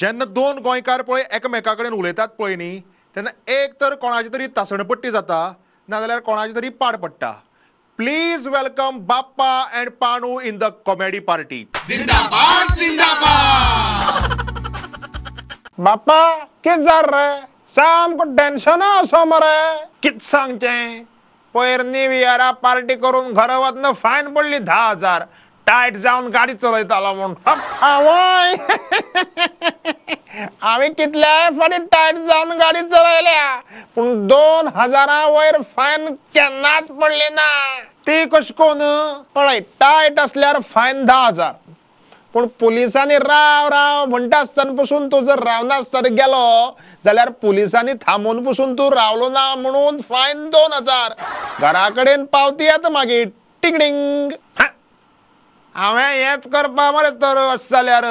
जेन्ना दोन गोंयकार पळय एकामेका कडेन उलयतात पळय न्ही तेन्ना एक तर कोणाची तरी तासणपट्टी जाता नाजाल्यार कोणाची तरी पाड पडटा प्लीज वेलकम बाप्पा अँड पाणू in the comedy party Bappa कित जर रे सामको टेन्शन असो मरे कित सांगचे पयर न्यू इयरा पार्टी करून घर वतना फायन पडली धा हजार टाईट जाऊन गाडी चलवत आला म्हूण आवय आम्ही कितल्या फाटी टायट जावन गाडी चलयल्या पण दोन हजारा वयर फाईन केन्नाच पडली ना ती कशी कोण पळय टायट असल्यावर फाईन दहा हजार पण पोलिसांनी राव राव म्हणता असताना पसून तू जर रावनासतना गेलो जाल्यार पोलिसांनी थांबून पसून तू रावलो ना म्हणून फायन दोन हजार घराकडे कडेन पावती मागे मागीर टिंगडिंग हांवें हेंच करपा मरे तर अशें जाल्यार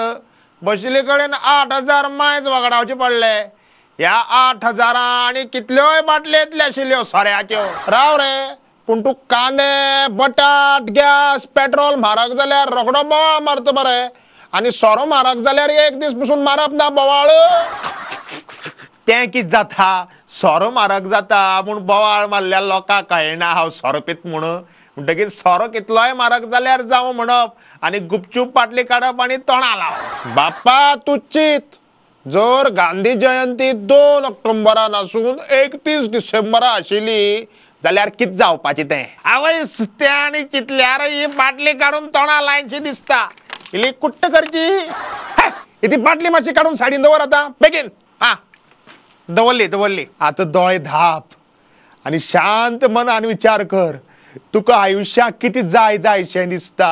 बशिले कडेन आठ हजार मायज वगडावचे पडले ह्या आठ हजारां आनी कितल्योय बाटल्यो येतल्यो आशिल्ल्यो सोऱ्याच्यो राव रे पूण तूं कांदे बटाट गॅस पेट्रोल म्हारग जाल्यार रोखडो बोवाळ मारत मरे आनी सोरो म्हारग जाल्यार एक दीस पसून मारप ना बोवाळ तें कित जाता सोरो म्हारग जाता म्हूण बोवाळ मारल्या लोकांक कळना हांव सोरो पित म्हणून म्हणटकीर सोरो कितलोय म्हारग जाल्यार जावं म्हणप आनी गुपचूप पाटली काडप आनी तोंडा लावप बापा तूं चित जर गांधी जयंती दोन ऑक्टोबरान आसून एकतीस डिसेंबरा आशिल्ली जाल्यार कित जावपाचें तें आवय सुस्तें आनी चितल्यार ही बाटली काडून तोंडा लायची दिसता इली कुट्ट करची ती बाटली मातशी काडून साडीन दवर आतां बेगीन हां दवरली दवरली आतां दोळे धाप आनी शांत मनान विचार कर तुका आयुश्याक किती जाय जायचे दिसता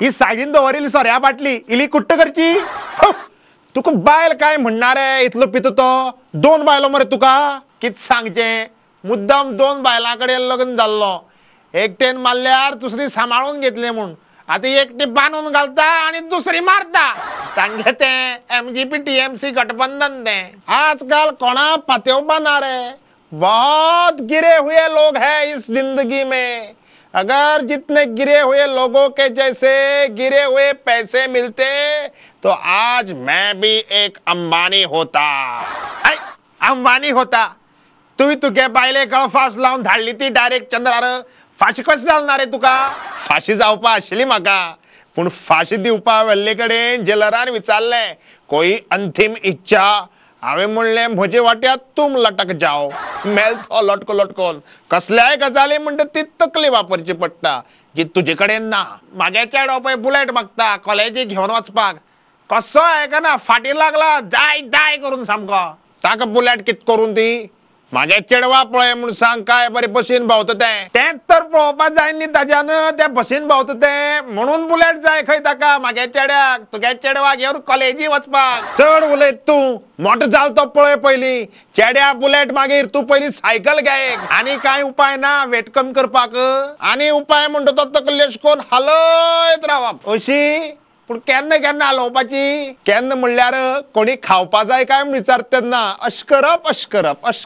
ही सायडीन दवरिल्ली सोऱ्या बाटली इली कुट्ट करची तुका बायल काय म्हणणार रे इतलो पितो तो दोन बायलो मरे तुका कित सांगचे मुद्दाम दोन बायलां कडेन लग्न जाल्लो एकटेन मारल्यार दुसरी सांबाळून घेतले म्हूण आता एकटे बांदून घालता आणि दुसरी मारता सांगे ते M G P T M C गठबंधन ते आजकाल कोणा पातयो बांदार रे बहुत गिरे हुए लोग है इस जिंदगी में अगर जितने गिरे हुए लोगों के जैसे गिरे हुए पैसे मिलते तो आज मैं भी एक अंबानी होता अंबानी होता तुम्ही तुगे बायले गळफास लावून धाडली ती डायरेक्ट चंद्रार फाशी कशी जालणार रे तुका फाशी जावपा आशिल्ली म्हाका पूण फाशी दिवपा व्हेल्ले कडेन जेलरान विचारलें कोई अंतिम इच्छा हांवें म्हणलें म्हजे वाट्यात तुम लटक जाव मेलतो लटको लटकोन कसल्याय गजाली म्हणटा ती तकली वापरची पडटा जी तुजे कडेन ना म्हागे चेडो बुलेट मागता कॉलेजी घेवन वचपाक कसो आयकना फाटी लागला जाय जाय करून सामको ताका बुलेट कित करून ती माझ्या चेडवा पळय म्हणून सांग काय बरे बसीन भोंवता ते तेच तर पळोवपाक जाय न्ही ताज्यान ते बसीन भोवत ते म्हणून बुलेट जाय खंय ताका म्हागे चेड्याक तुगे चेडवा घेवन कॉलेजी वचपाक चड उलयत तूं मोटो जाल तो पळय पयलीं चेड्या बुलेट मागीर तूं पहिली सायकल घे आनी कांय उपाय ना वेट कमी करपाक आनी उपाय म्हणतो तो तकलेश कोण हालयत रावप अशी पूण केन्ना केन्ना आलोवपाची हो केन्ना म्हणल्यार कोणी खावपा जाय काय म्हण विचार तेन्ना अश्करप करप अश करप अश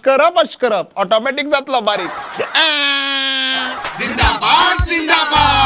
अश करप ऑटोमॅटीक जातलो बारीक जिंदाबाद जिंदाबाद